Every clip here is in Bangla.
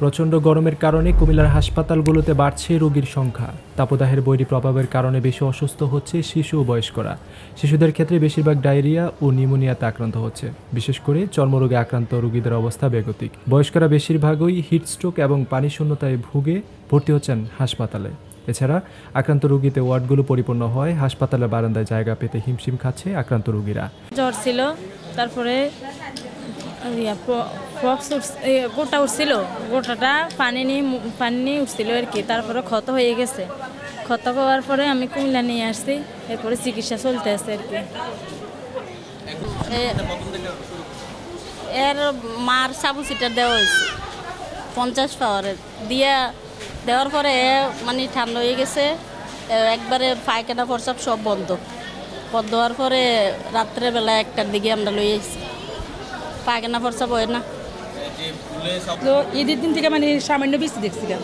প্রচণ্ড গরমের কারণে কুমিল্লার হাসপাতালগুলোতে বাড়ছে রোগীর সংখ্যা তাপদাহের বৈরী প্রভাবের কারণে বেশি অসুস্থ হচ্ছে শিশু ও বয়স্করা শিশুদের ক্ষেত্রে বেশিরভাগ ডায়রিয়া ও নিউমোনিয়াতে আক্রান্ত হচ্ছে বিশেষ করে চর্মরোগে আক্রান্ত রোগীদের অবস্থা বেগতিক বয়স্করা বেশিরভাগই হিটস্ট্রোক এবং পানিশূন্যতায় ভুগে ভর্তি হচ্ছেন হাসপাতালে এছাড়া আক্রান্ত রোগীতে ওয়ার্ডগুলো পরিপূর্ণ হয় হাসপাতালের বারান্দায় জায়গা পেতে হিমশিম খাচ্ছে আক্রান্ত রোগীরা জ্বর ছিল তারপরে ফক্স গোটা উঠছিল গোটাটা পানি নিয়ে পানি নিয়ে উঠছিল আর কি তারপরে ক্ষত হয়ে গেছে ক্ষত হওয়ার পরে আমি কুমিল্লা নিয়ে আসছি এরপরে চিকিৎসা চলতে আছে আর কি এর মার সাবু সিটার দেওয়া হয়েছে পঞ্চাশ পাওয়ারের দিয়া দেওয়ার পরে মানে ঠান্ডা হয়ে গেছে একবারে পায়খানা ফরসাপ সব বন্ধ পর দেওয়ার পরে রাত্রেবেলা একটার দিকে আমরা লই আসছি পায়খানা ফরসাপ হয় না তো ঈদের দিন থেকে মানে সামান্য বেশি কেন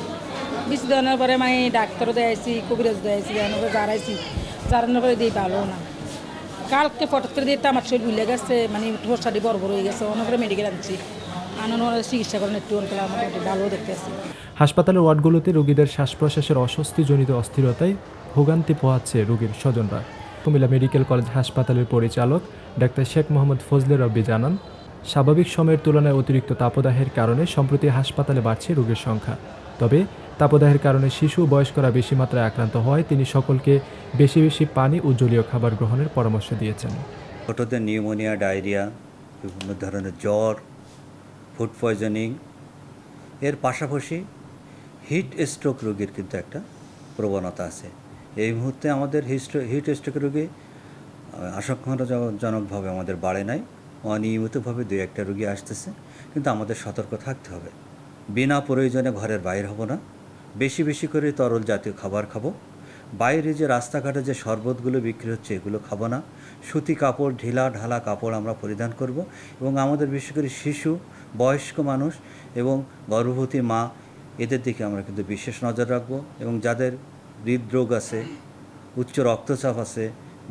বেশি দেওয়ানোর পরে মানে ডাক্তারও দেয়াইছি কবিরাজ দেয়াইছি দেওয়ানোর পরে জারাইছি জারানোর পরে দিয়ে ভালো না কালকে ফটো করে দিয়ে আমার শরীর ভুলে গেছে মানে ঠোসাটি বড় বড় হয়ে গেছে অনেক করে মেডিকেল আনছি আনানোর চিকিৎসা করেন একটু অনেক মোটামুটি ভালো দেখতেছি হাসপাতালের ওয়ার্ডগুলোতে রোগীদের শ্বাস প্রশ্বাসের অস্বস্তিজনিত অস্থিরতায় ভোগান্তি পোহাচ্ছে রোগীর স্বজনরা কুমিল্লা মেডিকেল কলেজ হাসপাতালের পরিচালক ডাক্তার শেখ মোহাম্মদ ফজলে রব্বি জানান স্বাভাবিক সময়ের তুলনায় অতিরিক্ত তাপদাহের কারণে সম্প্রতি হাসপাতালে বাড়ছে রোগীর সংখ্যা তবে তাপদাহের কারণে শিশু বয়স্করা বেশি মাত্রায় আক্রান্ত হয় তিনি সকলকে বেশি বেশি পানি ও জলীয় খাবার গ্রহণের পরামর্শ দিয়েছেন ছোটদের নিউমোনিয়া ডায়রিয়া বিভিন্ন ধরনের জ্বর ফুড পয়জনিং এর পাশাপাশি হিট স্ট্রোক রোগীর কিন্তু একটা প্রবণতা আছে এই মুহূর্তে আমাদের হিট স্ট্রোক রোগী আশঙ্কাজনকভাবে আমাদের বাড়ে নাই অনিয়মিতভাবে দু একটা রুগী আসতেছে কিন্তু আমাদের সতর্ক থাকতে হবে বিনা প্রয়োজনে ঘরের বাইর হব না বেশি বেশি করে তরল জাতীয় খাবার খাবো বাইরে যে রাস্তাঘাটে যে শরবতগুলো বিক্রি হচ্ছে এগুলো খাবো না সুতি কাপড় ঢিলা ঢালা কাপড় আমরা পরিধান করব এবং আমাদের বিশেষ করে শিশু বয়স্ক মানুষ এবং গর্ভবতী মা এদের দিকে আমরা কিন্তু বিশেষ নজর রাখবো এবং যাদের হৃদরোগ আছে উচ্চ রক্তচাপ আছে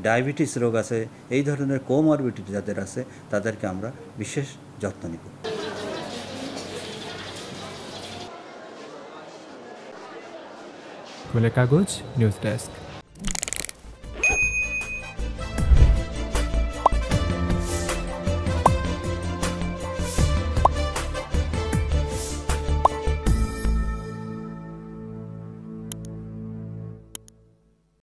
ডায়াবেটিস রোগ আছে এই ধরনের কোমরবিডিটি যাদের আছে তাদেরকে আমরা বিশেষ যত্ন নিব কাগজ নিউজ ডেস্ক